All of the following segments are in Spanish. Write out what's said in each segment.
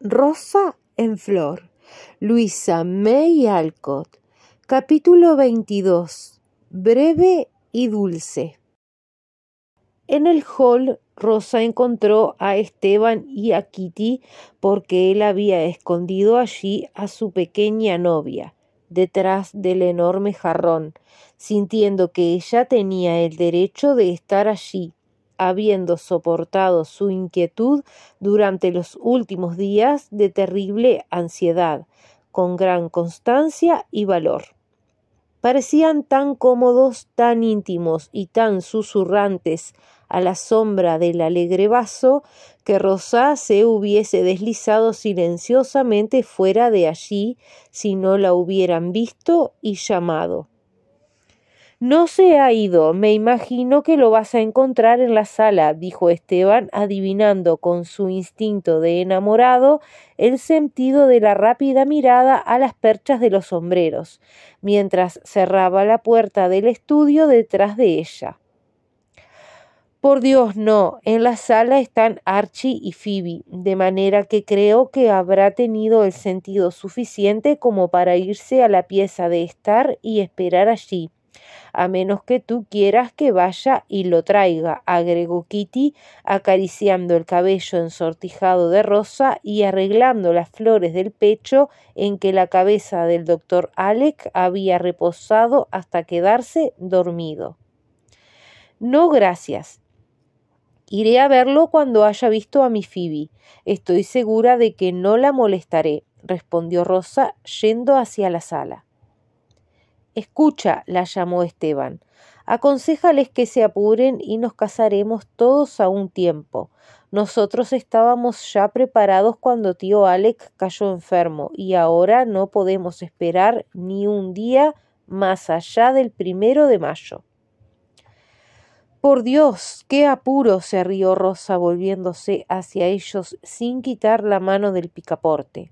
Rosa en Flor, Luisa May Alcott. Capítulo 22. Breve y dulce. En el hall, Rosa encontró a Esteban y a Kitty porque él había escondido allí a su pequeña novia, detrás del enorme jarrón, sintiendo que ella tenía el derecho de estar allí, habiendo soportado su inquietud durante los últimos días de terrible ansiedad, con gran constancia y valor. Parecían tan cómodos, tan íntimos y tan susurrantes a la sombra del alegre vaso, que rosa se hubiese deslizado silenciosamente fuera de allí si no la hubieran visto y llamado. No se ha ido, me imagino que lo vas a encontrar en la sala, dijo Esteban, adivinando con su instinto de enamorado el sentido de la rápida mirada a las perchas de los sombreros, mientras cerraba la puerta del estudio detrás de ella. Por Dios, no. En la sala están Archie y Phoebe, de manera que creo que habrá tenido el sentido suficiente como para irse a la pieza de estar y esperar allí, a menos que tú quieras que vaya y lo traiga, agregó Kitty, acariciando el cabello ensortijado de rosa y arreglando las flores del pecho en que la cabeza del doctor Alec había reposado hasta quedarse dormido. No, gracias. Iré a verlo cuando haya visto a mi Phoebe. Estoy segura de que no la molestaré, respondió Rosa, yendo hacia la sala. Escucha, la llamó Esteban. Aconsejales que se apuren y nos casaremos todos a un tiempo. Nosotros estábamos ya preparados cuando tío Alec cayó enfermo y ahora no podemos esperar ni un día más allá del primero de mayo. Por Dios, qué apuro, se rió Rosa volviéndose hacia ellos sin quitar la mano del picaporte.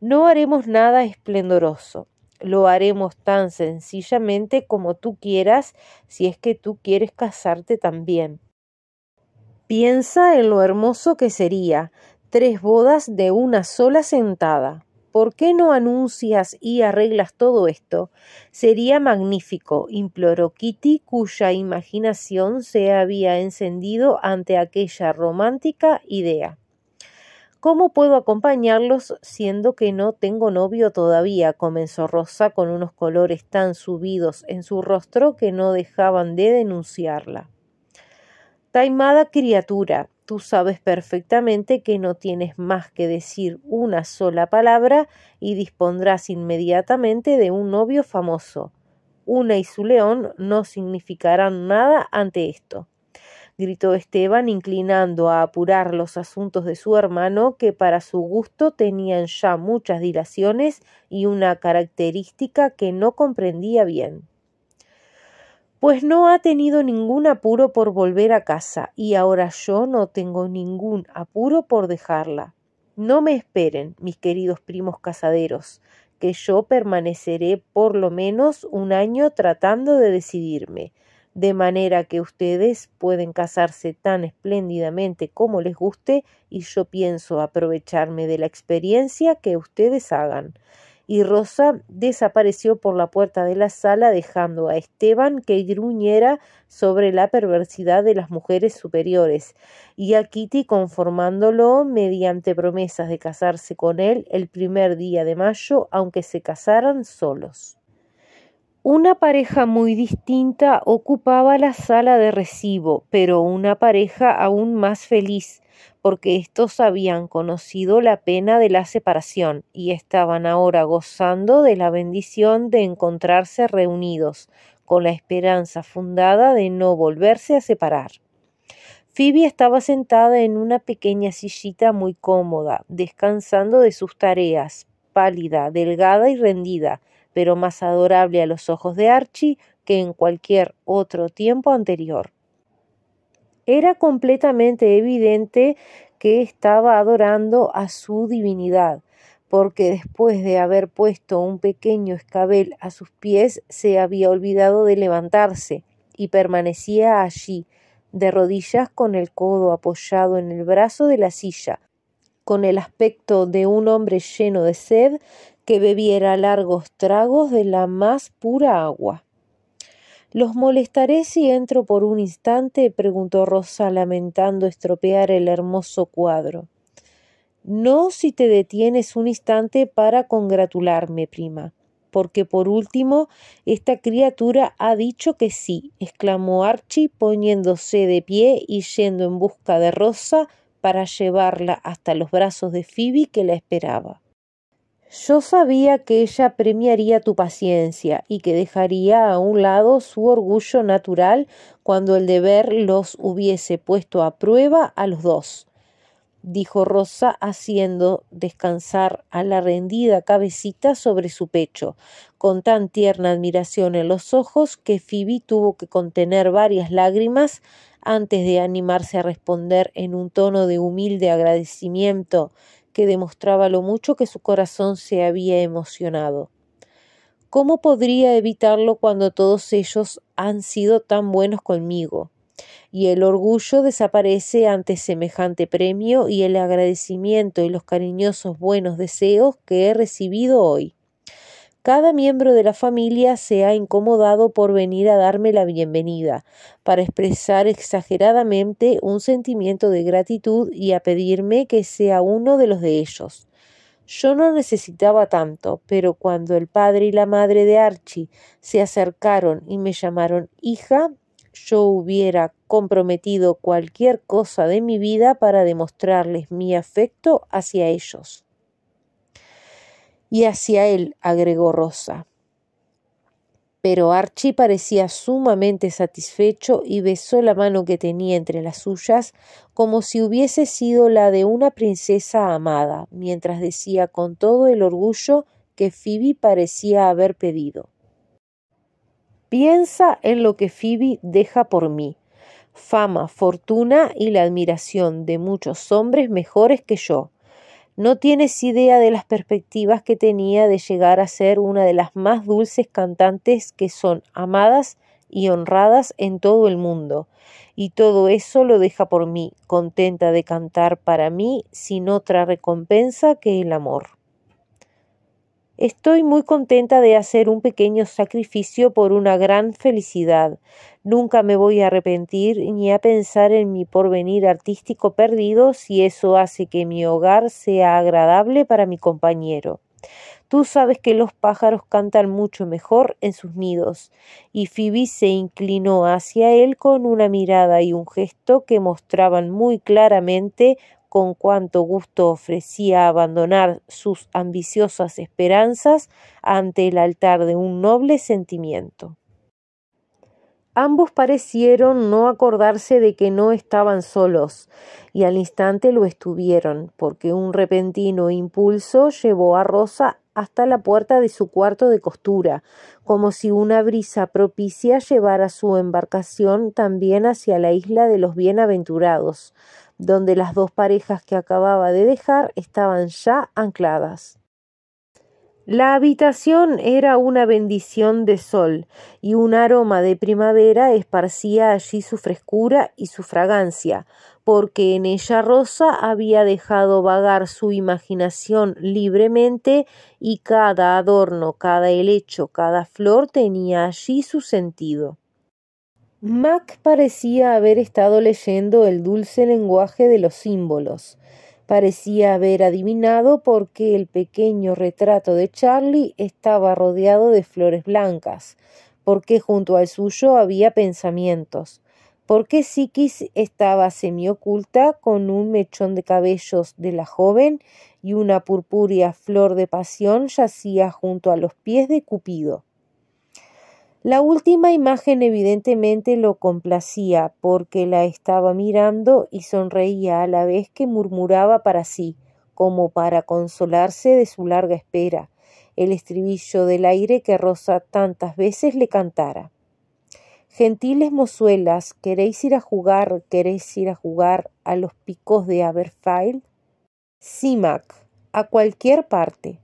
No haremos nada esplendoroso lo haremos tan sencillamente como tú quieras si es que tú quieres casarte también. Piensa en lo hermoso que sería tres bodas de una sola sentada. ¿Por qué no anuncias y arreglas todo esto? Sería magnífico, imploró Kitty, cuya imaginación se había encendido ante aquella romántica idea. ¿Cómo puedo acompañarlos siendo que no tengo novio todavía? comenzó Rosa con unos colores tan subidos en su rostro que no dejaban de denunciarla. Taimada criatura, tú sabes perfectamente que no tienes más que decir una sola palabra y dispondrás inmediatamente de un novio famoso. Una y su león no significarán nada ante esto gritó Esteban, inclinando a apurar los asuntos de su hermano, que para su gusto tenían ya muchas dilaciones y una característica que no comprendía bien. Pues no ha tenido ningún apuro por volver a casa, y ahora yo no tengo ningún apuro por dejarla. No me esperen, mis queridos primos casaderos, que yo permaneceré por lo menos un año tratando de decidirme de manera que ustedes pueden casarse tan espléndidamente como les guste y yo pienso aprovecharme de la experiencia que ustedes hagan. Y Rosa desapareció por la puerta de la sala dejando a Esteban que gruñera sobre la perversidad de las mujeres superiores y a Kitty conformándolo mediante promesas de casarse con él el primer día de mayo aunque se casaran solos. Una pareja muy distinta ocupaba la sala de recibo, pero una pareja aún más feliz, porque estos habían conocido la pena de la separación y estaban ahora gozando de la bendición de encontrarse reunidos, con la esperanza fundada de no volverse a separar. Phoebe estaba sentada en una pequeña sillita muy cómoda, descansando de sus tareas, pálida, delgada y rendida, pero más adorable a los ojos de Archie que en cualquier otro tiempo anterior. Era completamente evidente que estaba adorando a su divinidad, porque después de haber puesto un pequeño escabel a sus pies se había olvidado de levantarse y permanecía allí, de rodillas con el codo apoyado en el brazo de la silla, con el aspecto de un hombre lleno de sed que bebiera largos tragos de la más pura agua. ¿Los molestaré si entro por un instante? preguntó Rosa, lamentando estropear el hermoso cuadro. No si te detienes un instante para congratularme, prima, porque por último esta criatura ha dicho que sí, exclamó Archie, poniéndose de pie y yendo en busca de Rosa para llevarla hasta los brazos de Phoebe que la esperaba. Yo sabía que ella premiaría tu paciencia y que dejaría a un lado su orgullo natural cuando el deber los hubiese puesto a prueba a los dos, dijo Rosa haciendo descansar a la rendida cabecita sobre su pecho, con tan tierna admiración en los ojos que Phoebe tuvo que contener varias lágrimas antes de animarse a responder en un tono de humilde agradecimiento que demostraba lo mucho que su corazón se había emocionado. ¿Cómo podría evitarlo cuando todos ellos han sido tan buenos conmigo? Y el orgullo desaparece ante semejante premio y el agradecimiento y los cariñosos buenos deseos que he recibido hoy. Cada miembro de la familia se ha incomodado por venir a darme la bienvenida, para expresar exageradamente un sentimiento de gratitud y a pedirme que sea uno de los de ellos. Yo no necesitaba tanto, pero cuando el padre y la madre de Archie se acercaron y me llamaron hija, yo hubiera comprometido cualquier cosa de mi vida para demostrarles mi afecto hacia ellos y hacia él, agregó Rosa. Pero Archie parecía sumamente satisfecho y besó la mano que tenía entre las suyas como si hubiese sido la de una princesa amada, mientras decía con todo el orgullo que Phoebe parecía haber pedido. Piensa en lo que Phoebe deja por mí, fama, fortuna y la admiración de muchos hombres mejores que yo. No tienes idea de las perspectivas que tenía de llegar a ser una de las más dulces cantantes que son amadas y honradas en todo el mundo. Y todo eso lo deja por mí, contenta de cantar para mí sin otra recompensa que el amor. Estoy muy contenta de hacer un pequeño sacrificio por una gran felicidad. Nunca me voy a arrepentir ni a pensar en mi porvenir artístico perdido si eso hace que mi hogar sea agradable para mi compañero. Tú sabes que los pájaros cantan mucho mejor en sus nidos, y Phoebe se inclinó hacia él con una mirada y un gesto que mostraban muy claramente con cuánto gusto ofrecía abandonar sus ambiciosas esperanzas ante el altar de un noble sentimiento. Ambos parecieron no acordarse de que no estaban solos, y al instante lo estuvieron, porque un repentino impulso llevó a Rosa hasta la puerta de su cuarto de costura, como si una brisa propicia llevara su embarcación también hacia la isla de los bienaventurados, donde las dos parejas que acababa de dejar estaban ya ancladas. La habitación era una bendición de sol, y un aroma de primavera esparcía allí su frescura y su fragancia, porque en ella Rosa había dejado vagar su imaginación libremente y cada adorno, cada helecho, cada flor tenía allí su sentido. Mac parecía haber estado leyendo el dulce lenguaje de los símbolos. Parecía haber adivinado por qué el pequeño retrato de Charlie estaba rodeado de flores blancas, por qué junto al suyo había pensamientos, por qué Psiquis estaba semioculta con un mechón de cabellos de la joven y una purpúrea flor de pasión yacía junto a los pies de Cupido. La última imagen evidentemente lo complacía, porque la estaba mirando y sonreía a la vez que murmuraba para sí, como para consolarse de su larga espera, el estribillo del aire que Rosa tantas veces le cantara. Gentiles mozuelas, ¿queréis ir a jugar, queréis ir a jugar a los picos de Aberfile? Simac, a cualquier parte.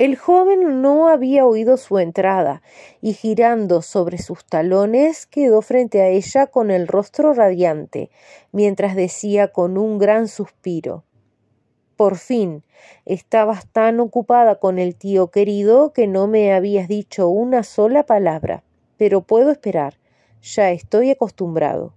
El joven no había oído su entrada, y girando sobre sus talones quedó frente a ella con el rostro radiante, mientras decía con un gran suspiro Por fin, estabas tan ocupada con el tío querido que no me habías dicho una sola palabra, pero puedo esperar, ya estoy acostumbrado.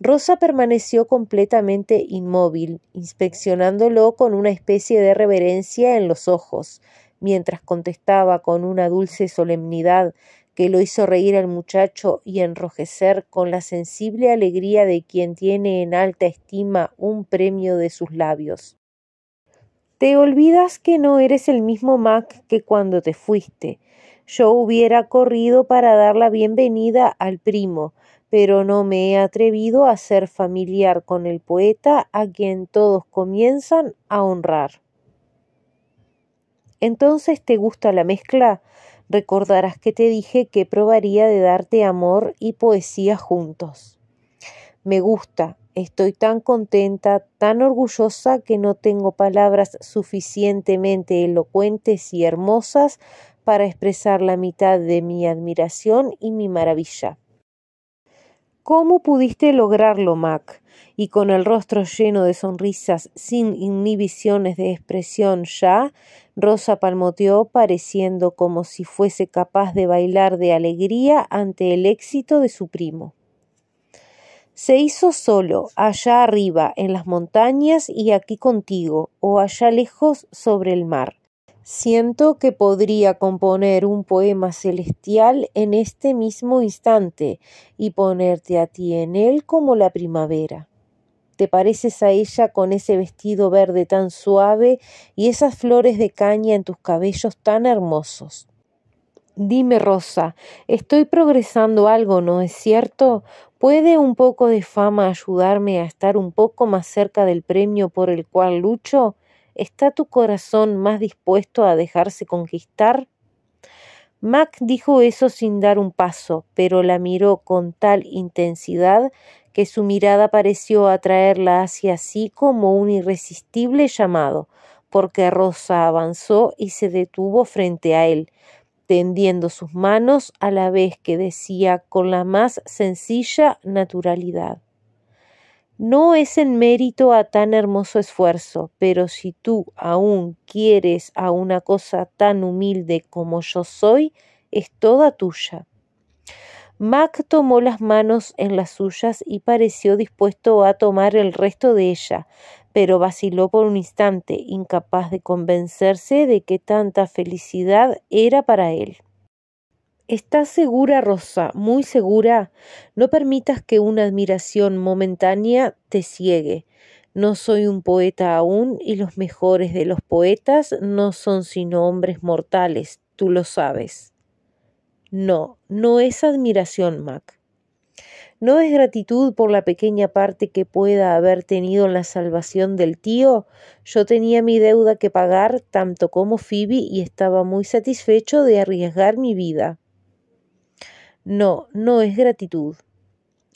Rosa permaneció completamente inmóvil, inspeccionándolo con una especie de reverencia en los ojos, mientras contestaba con una dulce solemnidad que lo hizo reír al muchacho y enrojecer con la sensible alegría de quien tiene en alta estima un premio de sus labios. Te olvidas que no eres el mismo Mac que cuando te fuiste. Yo hubiera corrido para dar la bienvenida al primo, pero no me he atrevido a ser familiar con el poeta a quien todos comienzan a honrar. Entonces te gusta la mezcla. Recordarás que te dije que probaría de darte amor y poesía juntos. Me gusta, estoy tan contenta, tan orgullosa que no tengo palabras suficientemente elocuentes y hermosas para expresar la mitad de mi admiración y mi maravilla. ¿Cómo pudiste lograrlo, Mac? Y con el rostro lleno de sonrisas, sin inhibiciones de expresión ya, Rosa palmoteó pareciendo como si fuese capaz de bailar de alegría ante el éxito de su primo. Se hizo solo, allá arriba, en las montañas y aquí contigo, o allá lejos sobre el mar. Siento que podría componer un poema celestial en este mismo instante y ponerte a ti en él como la primavera. Te pareces a ella con ese vestido verde tan suave y esas flores de caña en tus cabellos tan hermosos. Dime, Rosa, estoy progresando algo, ¿no es cierto? ¿Puede un poco de fama ayudarme a estar un poco más cerca del premio por el cual lucho? ¿Está tu corazón más dispuesto a dejarse conquistar? Mac dijo eso sin dar un paso, pero la miró con tal intensidad que su mirada pareció atraerla hacia sí como un irresistible llamado, porque Rosa avanzó y se detuvo frente a él, tendiendo sus manos a la vez que decía con la más sencilla naturalidad. No es en mérito a tan hermoso esfuerzo, pero si tú aún quieres a una cosa tan humilde como yo soy, es toda tuya. Mac tomó las manos en las suyas y pareció dispuesto a tomar el resto de ella, pero vaciló por un instante, incapaz de convencerse de que tanta felicidad era para él. ¿Estás segura, Rosa? Muy segura. No permitas que una admiración momentánea te ciegue. No soy un poeta aún y los mejores de los poetas no son sino hombres mortales, tú lo sabes. No, no es admiración, Mac. No es gratitud por la pequeña parte que pueda haber tenido en la salvación del tío. Yo tenía mi deuda que pagar tanto como Phoebe y estaba muy satisfecho de arriesgar mi vida. No, no es gratitud.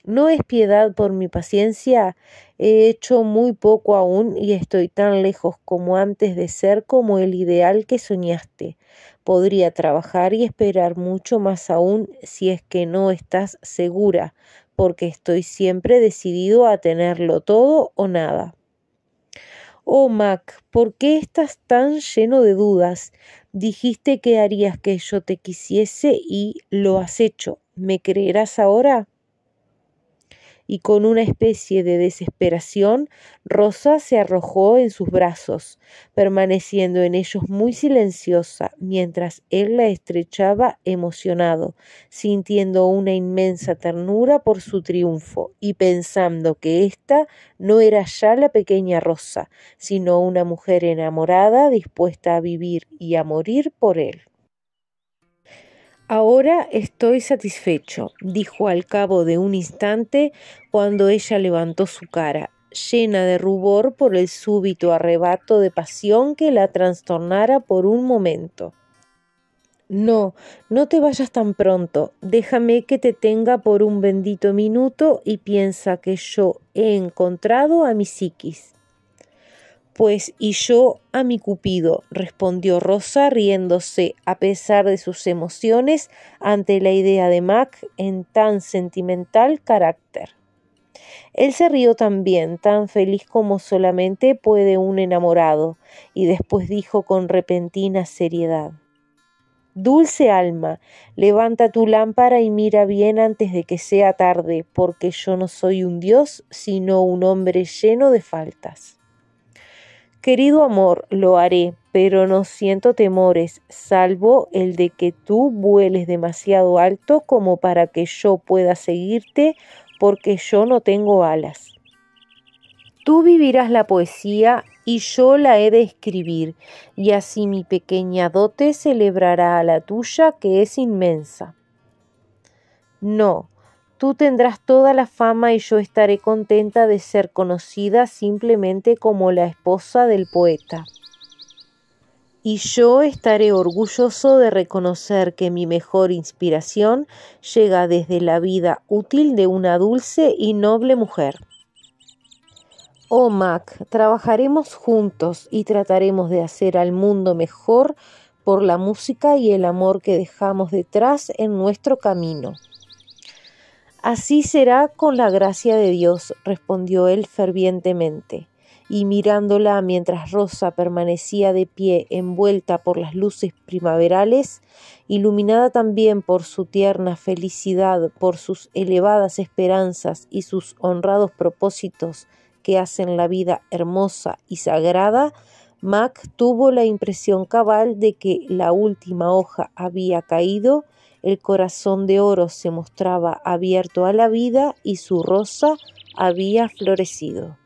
No es piedad por mi paciencia He hecho muy poco aún y estoy tan lejos como antes de ser como el ideal que soñaste. Podría trabajar y esperar mucho más aún si es que no estás segura, porque estoy siempre decidido a tenerlo todo o nada. Oh Mac, ¿por qué estás tan lleno de dudas? Dijiste que harías que yo te quisiese y lo has hecho. ¿Me creerás ahora? y con una especie de desesperación, Rosa se arrojó en sus brazos, permaneciendo en ellos muy silenciosa, mientras él la estrechaba emocionado, sintiendo una inmensa ternura por su triunfo y pensando que ésta no era ya la pequeña Rosa, sino una mujer enamorada dispuesta a vivir y a morir por él. Ahora estoy satisfecho, dijo al cabo de un instante cuando ella levantó su cara, llena de rubor por el súbito arrebato de pasión que la trastornara por un momento. No, no te vayas tan pronto. Déjame que te tenga por un bendito minuto y piensa que yo he encontrado a mi psiquis. Pues y yo a mi Cupido, respondió Rosa riéndose a pesar de sus emociones ante la idea de Mac en tan sentimental carácter. Él se rió también, tan feliz como solamente puede un enamorado, y después dijo con repentina seriedad Dulce alma, levanta tu lámpara y mira bien antes de que sea tarde, porque yo no soy un dios, sino un hombre lleno de faltas. Querido amor, lo haré, pero no siento temores, salvo el de que tú vueles demasiado alto como para que yo pueda seguirte, porque yo no tengo alas. Tú vivirás la poesía y yo la he de escribir, y así mi pequeña dote celebrará a la tuya que es inmensa. No, Tú tendrás toda la fama y yo estaré contenta de ser conocida simplemente como la esposa del poeta. Y yo estaré orgulloso de reconocer que mi mejor inspiración llega desde la vida útil de una dulce y noble mujer. Oh Mac, trabajaremos juntos y trataremos de hacer al mundo mejor por la música y el amor que dejamos detrás en nuestro camino. Así será con la gracia de Dios, respondió él fervientemente, y mirándola mientras Rosa permanecía de pie envuelta por las luces primaverales, iluminada también por su tierna felicidad, por sus elevadas esperanzas y sus honrados propósitos que hacen la vida hermosa y sagrada, Mac tuvo la impresión cabal de que la última hoja había caído el corazón de oro se mostraba abierto a la vida y su rosa había florecido.